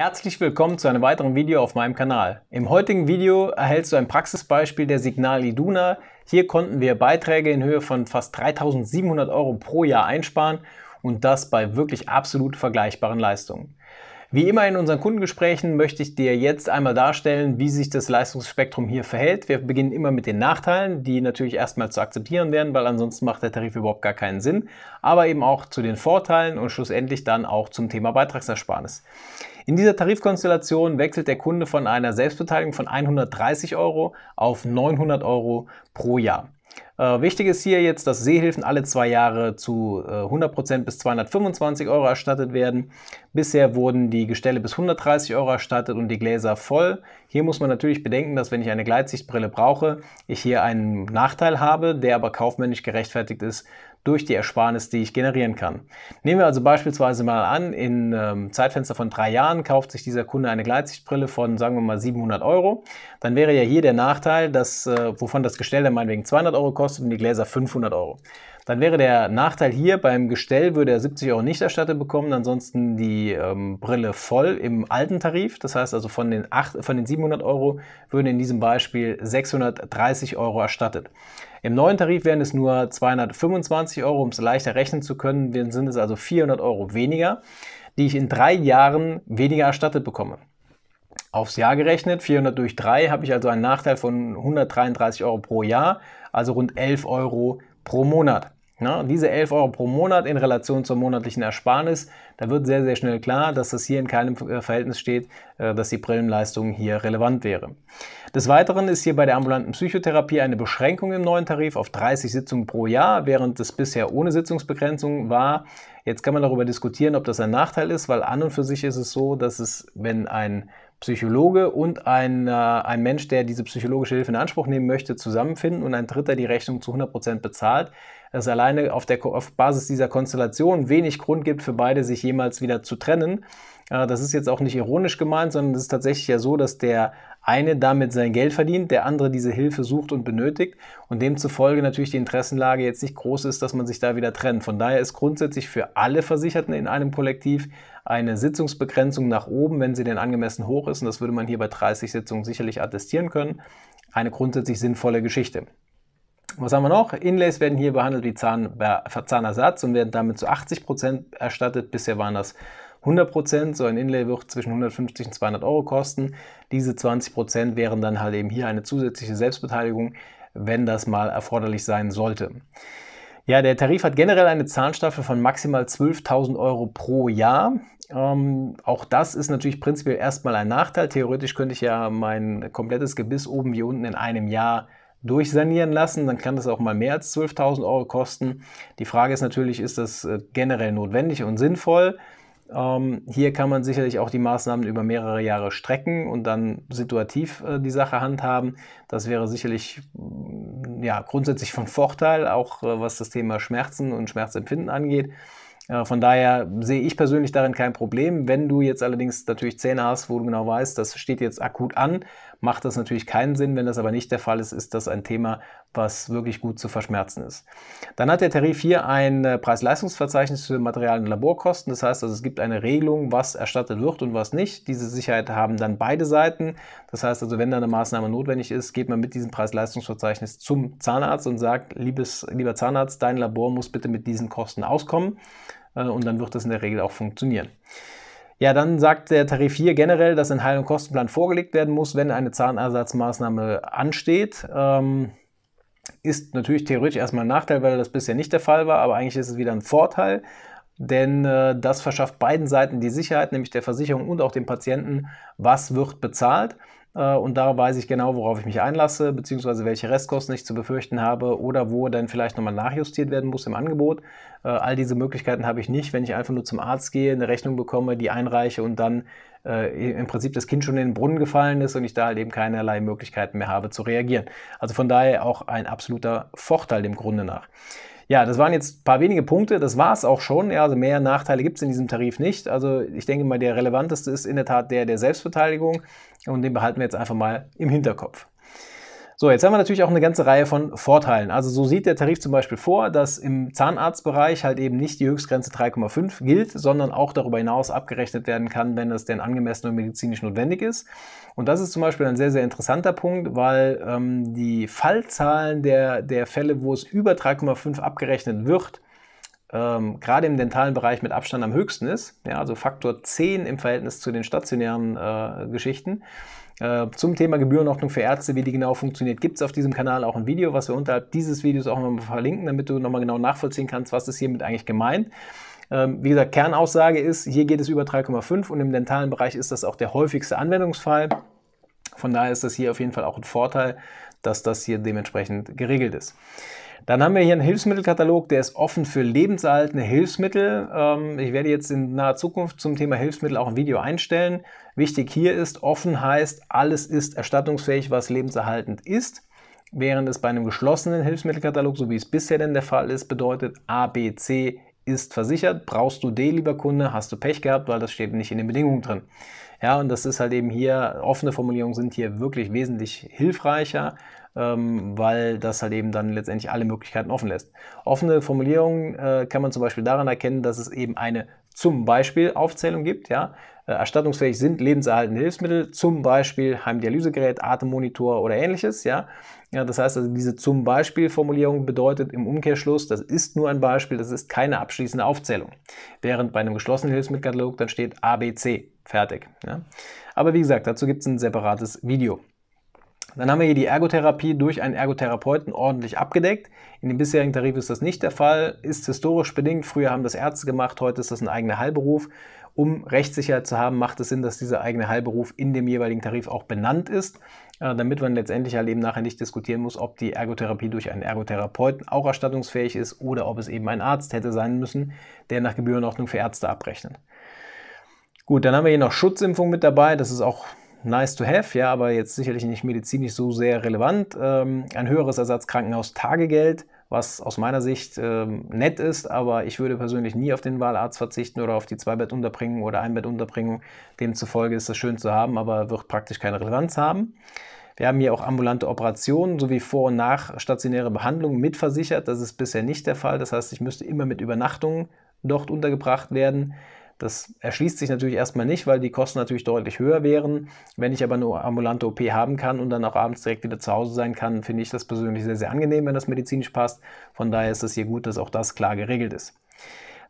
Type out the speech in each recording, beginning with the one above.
Herzlich willkommen zu einem weiteren Video auf meinem Kanal. Im heutigen Video erhältst du ein Praxisbeispiel der Signal Iduna. Hier konnten wir Beiträge in Höhe von fast 3700 Euro pro Jahr einsparen und das bei wirklich absolut vergleichbaren Leistungen. Wie immer in unseren Kundengesprächen möchte ich dir jetzt einmal darstellen, wie sich das Leistungsspektrum hier verhält. Wir beginnen immer mit den Nachteilen, die natürlich erstmal zu akzeptieren werden, weil ansonsten macht der Tarif überhaupt gar keinen Sinn, aber eben auch zu den Vorteilen und schlussendlich dann auch zum Thema Beitragsersparnis. In dieser Tarifkonstellation wechselt der Kunde von einer Selbstbeteiligung von 130 Euro auf 900 Euro pro Jahr. Äh, wichtig ist hier jetzt, dass Seehilfen alle zwei Jahre zu äh, 100% bis 225 Euro erstattet werden. Bisher wurden die Gestelle bis 130 Euro erstattet und die Gläser voll. Hier muss man natürlich bedenken, dass wenn ich eine Gleitsichtbrille brauche, ich hier einen Nachteil habe, der aber kaufmännisch gerechtfertigt ist, durch die Ersparnis, die ich generieren kann. Nehmen wir also beispielsweise mal an, in einem ähm, Zeitfenster von drei Jahren kauft sich dieser Kunde eine Gleitsichtbrille von, sagen wir mal, 700 Euro. Dann wäre ja hier der Nachteil, dass, äh, wovon das Gestell dann meinetwegen 200 Euro kostet und die Gläser 500 Euro dann wäre der Nachteil hier beim Gestell, würde er 70 Euro nicht erstattet bekommen, ansonsten die ähm, Brille voll im alten Tarif. Das heißt also von den, 8, von den 700 Euro würden in diesem Beispiel 630 Euro erstattet. Im neuen Tarif wären es nur 225 Euro, um es leichter rechnen zu können, sind es also 400 Euro weniger, die ich in drei Jahren weniger erstattet bekomme. Aufs Jahr gerechnet, 400 durch 3, habe ich also einen Nachteil von 133 Euro pro Jahr, also rund 11 Euro pro Monat. Na, ne? diese 11 Euro pro Monat in Relation zur monatlichen Ersparnis, da wird sehr, sehr schnell klar, dass das hier in keinem äh, Verhältnis steht, äh, dass die Brillenleistung hier relevant wäre. Des Weiteren ist hier bei der ambulanten Psychotherapie eine Beschränkung im neuen Tarif auf 30 Sitzungen pro Jahr, während es bisher ohne Sitzungsbegrenzung war. Jetzt kann man darüber diskutieren, ob das ein Nachteil ist, weil an und für sich ist es so, dass es, wenn ein Psychologe und ein, äh, ein Mensch, der diese psychologische Hilfe in Anspruch nehmen möchte, zusammenfinden und ein Dritter die Rechnung zu 100% bezahlt, dass es alleine auf, der, auf Basis dieser Konstellation wenig Grund gibt für beide, sich jemals wieder zu trennen. Äh, das ist jetzt auch nicht ironisch gemeint, sondern es ist tatsächlich ja so, dass der eine damit sein Geld verdient, der andere diese Hilfe sucht und benötigt und demzufolge natürlich die Interessenlage jetzt nicht groß ist, dass man sich da wieder trennt. Von daher ist grundsätzlich für alle Versicherten in einem Kollektiv eine Sitzungsbegrenzung nach oben, wenn sie denn angemessen hoch ist, und das würde man hier bei 30 Sitzungen sicherlich attestieren können, eine grundsätzlich sinnvolle Geschichte. Was haben wir noch? Inlays werden hier behandelt wie Zahn, äh, Zahnersatz und werden damit zu 80% Prozent erstattet. Bisher waren das 100%. So ein Inlay wird zwischen 150 und 200 Euro kosten. Diese 20% wären dann halt eben hier eine zusätzliche Selbstbeteiligung, wenn das mal erforderlich sein sollte. Ja, der Tarif hat generell eine Zahnstaffel von maximal 12.000 Euro pro Jahr. Ähm, auch das ist natürlich prinzipiell erstmal ein Nachteil. Theoretisch könnte ich ja mein komplettes Gebiss oben wie unten in einem Jahr durchsanieren lassen, dann kann das auch mal mehr als 12.000 Euro kosten. Die Frage ist natürlich, ist das äh, generell notwendig und sinnvoll? Ähm, hier kann man sicherlich auch die Maßnahmen über mehrere Jahre strecken und dann situativ äh, die Sache handhaben. Das wäre sicherlich mm, ja, grundsätzlich von Vorteil, auch äh, was das Thema Schmerzen und Schmerzempfinden angeht. Äh, von daher sehe ich persönlich darin kein Problem. Wenn du jetzt allerdings natürlich Zähne hast, wo du genau weißt, das steht jetzt akut an macht das natürlich keinen Sinn. Wenn das aber nicht der Fall ist, ist das ein Thema, was wirklich gut zu verschmerzen ist. Dann hat der Tarif hier ein äh, Preis-Leistungsverzeichnis für Material- und Laborkosten. Das heißt also, es gibt eine Regelung, was erstattet wird und was nicht. Diese Sicherheit haben dann beide Seiten. Das heißt also, wenn da eine Maßnahme notwendig ist, geht man mit diesem Preis-Leistungsverzeichnis zum Zahnarzt und sagt, liebes, lieber Zahnarzt, dein Labor muss bitte mit diesen Kosten auskommen. Äh, und dann wird das in der Regel auch funktionieren. Ja, dann sagt der Tarif hier generell, dass ein Heil- und Kostenplan vorgelegt werden muss, wenn eine Zahnersatzmaßnahme ansteht. Ähm, ist natürlich theoretisch erstmal ein Nachteil, weil das bisher nicht der Fall war, aber eigentlich ist es wieder ein Vorteil, denn äh, das verschafft beiden Seiten die Sicherheit, nämlich der Versicherung und auch dem Patienten, was wird bezahlt. Äh, und da weiß ich genau, worauf ich mich einlasse, beziehungsweise welche Restkosten ich zu befürchten habe oder wo dann vielleicht nochmal nachjustiert werden muss im Angebot. Äh, all diese Möglichkeiten habe ich nicht, wenn ich einfach nur zum Arzt gehe, eine Rechnung bekomme, die einreiche und dann äh, im Prinzip das Kind schon in den Brunnen gefallen ist und ich da halt eben keinerlei Möglichkeiten mehr habe zu reagieren. Also von daher auch ein absoluter Vorteil dem Grunde nach. Ja, das waren jetzt ein paar wenige Punkte. Das war es auch schon. Ja, also mehr Nachteile gibt es in diesem Tarif nicht. Also ich denke mal, der relevanteste ist in der Tat der der Selbstbeteiligung. Und den behalten wir jetzt einfach mal im Hinterkopf. So, jetzt haben wir natürlich auch eine ganze Reihe von Vorteilen. Also so sieht der Tarif zum Beispiel vor, dass im Zahnarztbereich halt eben nicht die Höchstgrenze 3,5 gilt, sondern auch darüber hinaus abgerechnet werden kann, wenn es denn angemessen und medizinisch notwendig ist. Und das ist zum Beispiel ein sehr, sehr interessanter Punkt, weil ähm, die Fallzahlen der, der Fälle, wo es über 3,5 abgerechnet wird, ähm, gerade im dentalen Bereich mit Abstand am höchsten ist, ja, also Faktor 10 im Verhältnis zu den stationären äh, Geschichten. Äh, zum Thema Gebührenordnung für Ärzte, wie die genau funktioniert, gibt es auf diesem Kanal auch ein Video, was wir unterhalb dieses Videos auch nochmal verlinken, damit du nochmal genau nachvollziehen kannst, was ist hiermit eigentlich gemeint. Ähm, wie gesagt, Kernaussage ist, hier geht es über 3,5 und im dentalen Bereich ist das auch der häufigste Anwendungsfall. Von daher ist das hier auf jeden Fall auch ein Vorteil, dass das hier dementsprechend geregelt ist. Dann haben wir hier einen Hilfsmittelkatalog, der ist offen für lebenserhaltende Hilfsmittel. Ähm, ich werde jetzt in naher Zukunft zum Thema Hilfsmittel auch ein Video einstellen. Wichtig hier ist, offen heißt, alles ist erstattungsfähig, was lebenserhaltend ist. Während es bei einem geschlossenen Hilfsmittelkatalog, so wie es bisher denn der Fall ist, bedeutet A, B, C ist versichert. Brauchst du D, lieber Kunde, hast du Pech gehabt, weil das steht nicht in den Bedingungen drin. Ja, und das ist halt eben hier, offene Formulierungen sind hier wirklich wesentlich hilfreicher, ähm, weil das halt eben dann letztendlich alle Möglichkeiten offen lässt. Offene Formulierungen äh, kann man zum Beispiel daran erkennen, dass es eben eine zum Beispiel Aufzählung gibt, ja, äh, erstattungsfähig sind lebenserhaltende Hilfsmittel, zum Beispiel Heimdialysegerät, Atemmonitor oder ähnliches, ja, ja, das heißt also, diese zum Beispiel-Formulierung bedeutet im Umkehrschluss, das ist nur ein Beispiel, das ist keine abschließende Aufzählung. Während bei einem geschlossenen Hilfsmittelkatalog dann steht ABC, fertig. Ja. Aber wie gesagt, dazu gibt es ein separates Video. Dann haben wir hier die Ergotherapie durch einen Ergotherapeuten ordentlich abgedeckt. In dem bisherigen Tarif ist das nicht der Fall, ist historisch bedingt. Früher haben das Ärzte gemacht, heute ist das ein eigener Heilberuf. Um Rechtssicherheit zu haben, macht es Sinn, dass dieser eigene Heilberuf in dem jeweiligen Tarif auch benannt ist, äh, damit man letztendlich halt eben nachher nicht diskutieren muss, ob die Ergotherapie durch einen Ergotherapeuten auch erstattungsfähig ist oder ob es eben ein Arzt hätte sein müssen, der nach Gebührenordnung für Ärzte abrechnet. Gut, dann haben wir hier noch Schutzimpfung mit dabei. Das ist auch nice to have, ja, aber jetzt sicherlich nicht medizinisch so sehr relevant. Ähm, ein höheres Ersatzkrankenhaus-Tagegeld was aus meiner Sicht ähm, nett ist, aber ich würde persönlich nie auf den Wahlarzt verzichten oder auf die Zweibettunterbringung oder Einbettunterbringung. Demzufolge ist das schön zu haben, aber wird praktisch keine Relevanz haben. Wir haben hier auch ambulante Operationen sowie vor- und nach stationäre Behandlung mitversichert. Das ist bisher nicht der Fall. Das heißt, ich müsste immer mit Übernachtungen dort untergebracht werden. Das erschließt sich natürlich erstmal nicht, weil die Kosten natürlich deutlich höher wären. Wenn ich aber eine ambulante OP haben kann und dann auch abends direkt wieder zu Hause sein kann, finde ich das persönlich sehr, sehr angenehm, wenn das medizinisch passt. Von daher ist es hier gut, dass auch das klar geregelt ist.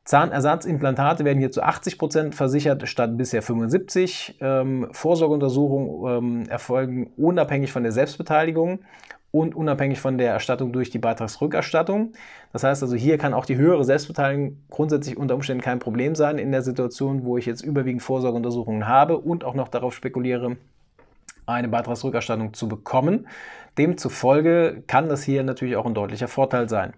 Zahnersatzimplantate werden hier zu 80% Prozent versichert statt bisher 75%. Ähm, Vorsorgeuntersuchungen ähm, erfolgen unabhängig von der Selbstbeteiligung und unabhängig von der Erstattung durch die Beitragsrückerstattung. Das heißt also, hier kann auch die höhere Selbstbeteiligung grundsätzlich unter Umständen kein Problem sein in der Situation, wo ich jetzt überwiegend Vorsorgeuntersuchungen habe und auch noch darauf spekuliere, eine Beitragsrückerstattung zu bekommen. Demzufolge kann das hier natürlich auch ein deutlicher Vorteil sein.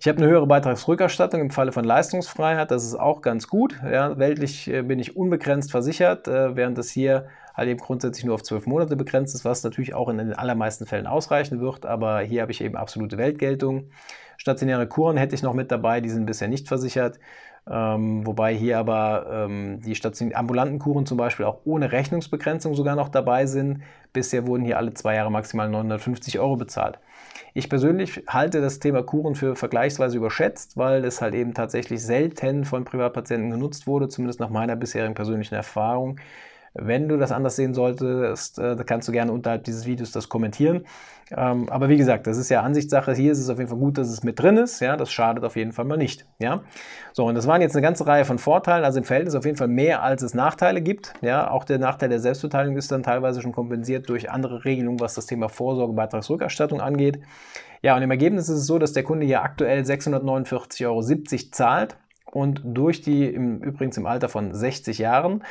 Ich habe eine höhere Beitragsrückerstattung im Falle von Leistungsfreiheit, das ist auch ganz gut. Ja, weltlich äh, bin ich unbegrenzt versichert, äh, während das hier halt eben grundsätzlich nur auf zwölf Monate begrenzt ist, was natürlich auch in den allermeisten Fällen ausreichen wird, aber hier habe ich eben absolute Weltgeltung. Stationäre Kuren hätte ich noch mit dabei, die sind bisher nicht versichert. Ähm, wobei hier aber ähm, die Station ambulanten Kuren zum Beispiel auch ohne Rechnungsbegrenzung sogar noch dabei sind. Bisher wurden hier alle zwei Jahre maximal 950 Euro bezahlt. Ich persönlich halte das Thema Kuren für vergleichsweise überschätzt, weil es halt eben tatsächlich selten von Privatpatienten genutzt wurde, zumindest nach meiner bisherigen persönlichen Erfahrung. Wenn du das anders sehen solltest, äh, kannst du gerne unterhalb dieses Videos das kommentieren. Ähm, aber wie gesagt, das ist ja Ansichtssache. Hier ist es auf jeden Fall gut, dass es mit drin ist. Ja, das schadet auf jeden Fall mal nicht. Ja, so und das waren jetzt eine ganze Reihe von Vorteilen. Also im Verhältnis auf jeden Fall mehr, als es Nachteile gibt. Ja, auch der Nachteil der Selbstbeteiligung ist dann teilweise schon kompensiert durch andere Regelungen, was das Thema Vorsorgebeitragsrückerstattung angeht. Ja, und im Ergebnis ist es so, dass der Kunde hier aktuell 649,70 Euro zahlt und durch die im, übrigens im Alter von 60 Jahren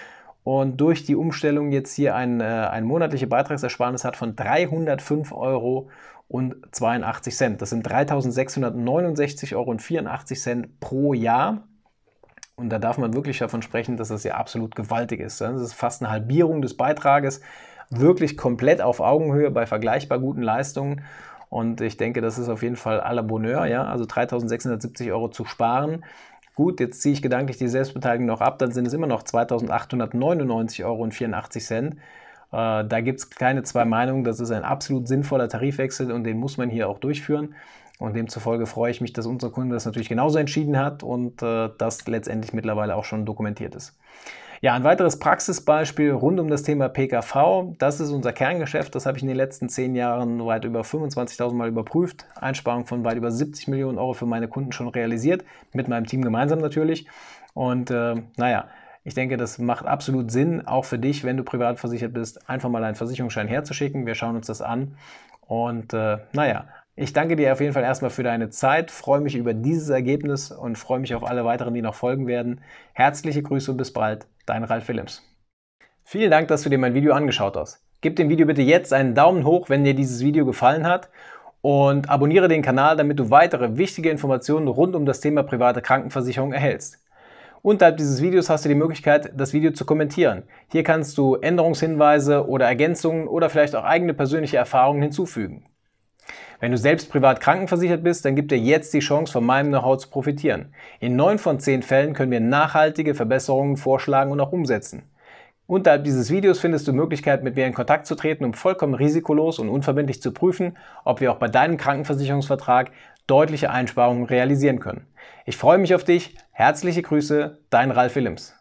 und durch die Umstellung jetzt hier ein, äh, eine monatliche Beitragsersparnis hat von 305 Euro und 82 Cent. Das sind 3669,84 Euro pro Jahr. Und da darf man wirklich davon sprechen, dass das ja absolut gewaltig ist. Das ist fast eine Halbierung des Beitrages, wirklich komplett auf Augenhöhe bei vergleichbar guten Leistungen. Und ich denke, das ist auf jeden Fall à la Bonheur, ja, also 3.670 Euro zu sparen Gut, jetzt ziehe ich gedanklich die Selbstbeteiligung noch ab, dann sind es immer noch 2.899,84 Euro. Äh, da gibt es keine zwei Meinungen, das ist ein absolut sinnvoller Tarifwechsel und den muss man hier auch durchführen. Und demzufolge freue ich mich, dass unser Kunde das natürlich genauso entschieden hat und äh, das letztendlich mittlerweile auch schon dokumentiert ist. Ja, ein weiteres Praxisbeispiel rund um das Thema PKV. Das ist unser Kerngeschäft. Das habe ich in den letzten zehn Jahren weit über 25.000 Mal überprüft. Einsparung von weit über 70 Millionen Euro für meine Kunden schon realisiert. Mit meinem Team gemeinsam natürlich. Und äh, naja, ich denke, das macht absolut Sinn, auch für dich, wenn du privat versichert bist, einfach mal einen Versicherungsschein herzuschicken. Wir schauen uns das an. Und äh, naja, ich danke dir auf jeden Fall erstmal für deine Zeit, freue mich über dieses Ergebnis und freue mich auf alle weiteren, die noch folgen werden. Herzliche Grüße und bis bald, dein Ralf Philips. Vielen Dank, dass du dir mein Video angeschaut hast. Gib dem Video bitte jetzt einen Daumen hoch, wenn dir dieses Video gefallen hat und abonniere den Kanal, damit du weitere wichtige Informationen rund um das Thema private Krankenversicherung erhältst. Unterhalb dieses Videos hast du die Möglichkeit, das Video zu kommentieren. Hier kannst du Änderungshinweise oder Ergänzungen oder vielleicht auch eigene persönliche Erfahrungen hinzufügen. Wenn du selbst privat krankenversichert bist, dann gibt dir jetzt die Chance, von meinem Know-how zu profitieren. In 9 von 10 Fällen können wir nachhaltige Verbesserungen vorschlagen und auch umsetzen. Unterhalb dieses Videos findest du Möglichkeiten, mit mir in Kontakt zu treten, um vollkommen risikolos und unverbindlich zu prüfen, ob wir auch bei deinem Krankenversicherungsvertrag deutliche Einsparungen realisieren können. Ich freue mich auf dich. Herzliche Grüße, dein Ralf Willems.